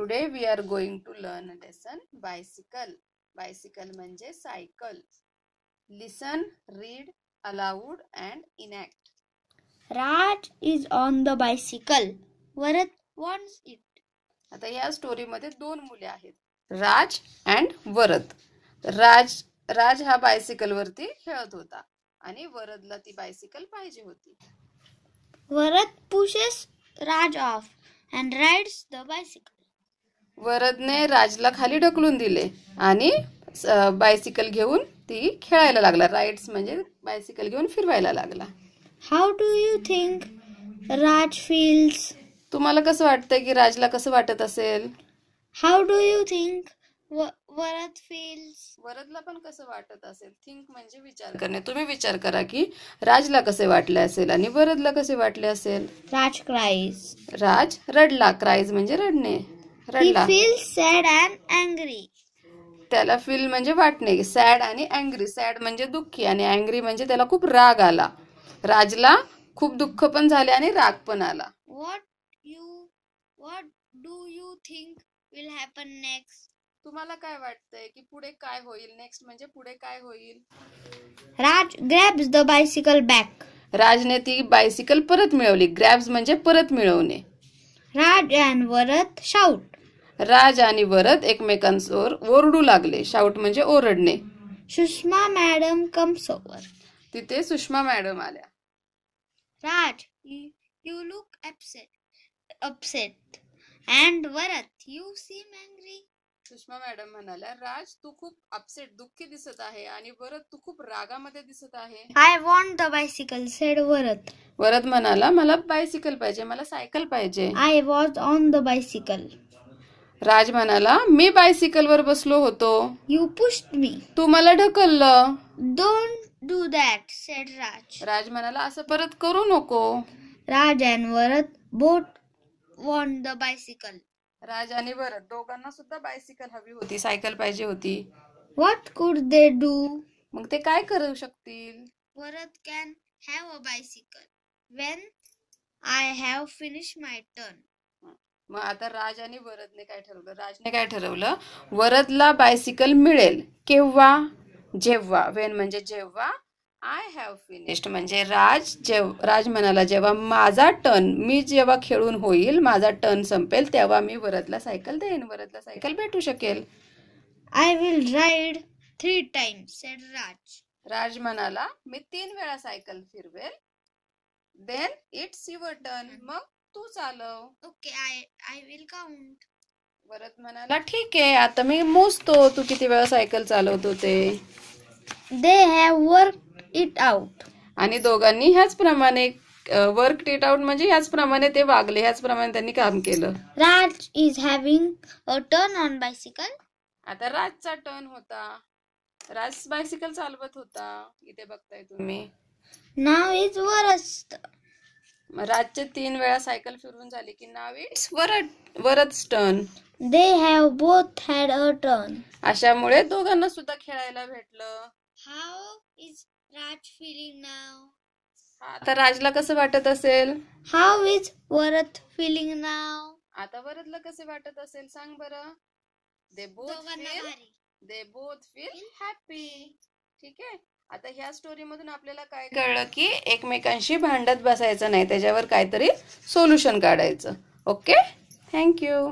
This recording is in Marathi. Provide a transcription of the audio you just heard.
today we are going to learn lesson bicycle bicycle म्हणजे cycle listen read aloud and enact Raj is on the bicycle Varad wants it आता या स्टोरीमध्ये दोन मुले आहेत राज अँड वरद राज राज हा बायसिकलवरती खेळत होता आणि वरदला ती बायसिकल पाहिजे होती Varad pushes Raj off and rides the bicycle वरदने राजला खाली ढकलून दिले आणि बायसिकल घेऊन ती खेळायला लागला राईड्स म्हणजे बायसिकल घेऊन फिरवायला लागला how do you think Raj feels तुम्हाला कसं वाटतं की राजला कसं वाटत असेल how do you think Varad feels वरदला पण कसं वाटत असेल थिंक म्हणजे विचार करणे तुम्ही विचार करा की राजला कसे वाटले असेल आणि वरदला कसे वाटले असेल राज क्राईज राज रडला क्राईज म्हणजे रडणे रडला सॅड अँड अँग्री त्याला फील म्हणजे वाटणे सॅड आणि अँग्री सॅड म्हणजे दुःखी आणि अँग्री म्हणजे त्याला खूप राग आला राजला खूप दुःख पण झाले आणि राग पण आला what you what do you think will happen next तुम्हाला काय वाटतंय की पुढे काय होईल नेक्स्ट म्हणजे पुढे काय होईल Raj grabs the bicycle back राजने ती बायसिकल परत मिळवली ग्रॅब्स म्हणजे परत मिळवणे राज अँड वरत शाऊट राज आणि वरद एकमेकांसोर ओरडू लागले शाऊट म्हणजे ओरडणे सुषमा मॅडम कम सोवर तिथे सुषमा मॅडम आल्या Raj you look upset upset and Varad you seem angry Sushma madam म्हणाल्या राज तू खूप अपसेट दुःखी दिसत आहे आणि वरत तू खूप रागामध्ये दिसत आहे I want the bicycle said Varad Varad म्हणाला मला बायसिकल पाहिजे मला सायकल पाहिजे I was on the bicycle म्हणाला मी बायसिकल वर बसलो होतो यू पूष्ठ मी तू मला ढकललं डोंट डू दॅट राज राजला असं परत करू नको Raj and Varad both want the bicycle Raj आणि वरत दोघांना सुद्धा बायसिकल हवी होती सायकल पाहिजे होती व्हॉट कुड दे डू मग ते काय करू शकतील Varad can have a bicycle when I have finish my turn मग आता राज आणि वरदने काय ठरवलं राजने काय ठरवलं वरदला बायसिकल मिळेल केव्हा जेव्हा वेन म्हणजे जेव्हा आय हॅव फिनिश्ड म्हणजे राज जेव राज म्हणाला जेव्हा माझा टर्न मी जेव्हा खेळून होईल माझा टर्न संपेल तेव्हा मी वरदला सायकल देईन वरदला सायकल भेटू शकेल I will ride three times said Raj Raj म्हणाला मी तीन वेळा सायकल फिरवेल देन इट्स युअर टर्न मग तू चालव okay I I will count Varad म्हणाला ठीक आहे आता मी मोजतो तू किती वेळा सायकल चालवतो ते they have work it out आणि दोघांनी ह्याच प्रमाणे वर्क इट आउट म्हणजे ह्याच प्रमाणे ते वागले ह्याच प्रमाणे त्यांनी काम केलं Raj is having a turn on bicycle आता राजचा टर्न होता राज बायसिकल चालवत होता इथे बघताय तुम्ही नाव इज वरस्ट रातचे तीन वेळा सायकल फिरून झाली की नाव इट्स वरद वरच turn they have both had a turn अशामुळे दोघांना सुद्धा खेळायला भेटलं how is Raj feeling now आता राजला कसं वाटत असेल how is Varad feeling now आता वरदला कसं वाटत असेल सांग बरं they both feel they both feel happy ठीक आहे आता ह्या स्टोरी स्टोरीमधून आपल्याला काय कळलं की एकमेकांशी भांडत बसायचं नाही त्याच्यावर काहीतरी सोल्युशन काढायचं ओके थँक्यू